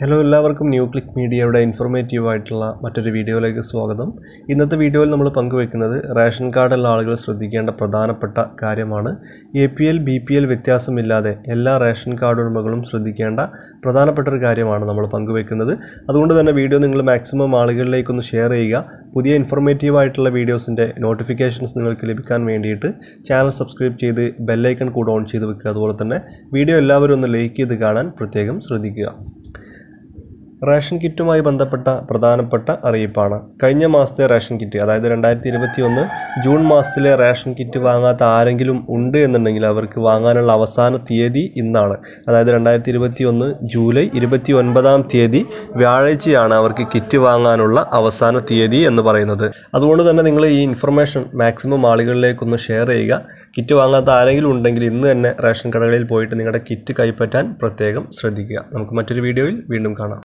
hello എല്ലാവർക്കും new click മീഡിയയുടെ informative ആയിട്ടുള്ള മറ്റൊരു വീഡിയോയിലേക്ക് സ്വാഗതം ഇന്നത്തെ വീഡിയോയിൽ നമ്മൾ പങ്കുവെക്കുന്നത് റേഷൻ കാർഡുള്ള ആളുകൾ ശ്രദ്ധിക്കേണ്ട പ്രധാനപ്പെട്ട കാര്യമാണ് A P L B P L വ്യത്യാസമില്ലാതെ എല്ലാ റേഷൻ കാർഡ് ഉടമകളും ശ്രദ്ധിക്കേണ്ട പ്രധാനപ്പെട്ട ഒരു കാര്യമാണ് നമ്മൾ പങ്കുവെക്കുന്നത് അതുകൊണ്ട് തന്നെ വീഡിയോ നിങ്ങൾ മാക്സിമം ആളുകളിലേക്കൊന്ന് ഷെയർ ചെയ്യുക പുതിയ ഇൻഫോർമേറ്റീവ് ആയിട്ടുള്ള വീഡിയോസിൻ്റെ നോട്ടിഫിക്കേഷൻസ് നിങ്ങൾക്ക് ലഭിക്കാൻ വേണ്ടിയിട്ട് ചാനൽ സബ്സ്ക്രൈബ് ചെയ്ത് ബെല്ലൈക്കൺ കൂടെ ഓൺ ചെയ്ത് വെക്കുക അതുപോലെ തന്നെ വീഡിയോ എല്ലാവരും ഒന്ന് ലൈക്ക് ചെയ്ത് കാണാൻ പ്രത്യേകം ശ്രദ്ധിക്കുക റേഷൻ കിറ്റുമായി ബന്ധപ്പെട്ട പ്രധാനപ്പെട്ട അറിയിപ്പാണ് കഴിഞ്ഞ മാസത്തെ റേഷൻ കിറ്റ് അതായത് രണ്ടായിരത്തി ഇരുപത്തി ഒന്ന് ജൂൺ മാസത്തിലെ റേഷൻ കിറ്റ് വാങ്ങാത്ത ആരെങ്കിലും ഉണ്ട് എന്നുണ്ടെങ്കിൽ അവർക്ക് വാങ്ങാനുള്ള അവസാന തീയതി ഇന്നാണ് അതായത് രണ്ടായിരത്തി ഇരുപത്തി ഒന്ന് ജൂലൈ ഇരുപത്തി ഒൻപതാം തീയതി വ്യാഴാഴ്ചയാണ് അവർക്ക് കിറ്റ് വാങ്ങാനുള്ള അവസാന തീയതി എന്ന് പറയുന്നത് അതുകൊണ്ട് തന്നെ നിങ്ങൾ ഈ ഇൻഫർമേഷൻ മാക്സിമം ആളുകളിലേക്കൊന്ന് ഷെയർ ചെയ്യുക കിറ്റ് വാങ്ങാത്ത ആരെങ്കിലും ഉണ്ടെങ്കിൽ ഇന്ന് തന്നെ റേഷൻ കടകളിൽ പോയിട്ട് നിങ്ങളുടെ കിറ്റ് കൈപ്പറ്റാൻ പ്രത്യേകം ശ്രദ്ധിക്കുക നമുക്ക് മറ്റൊരു വീഡിയോയിൽ വീണ്ടും കാണാം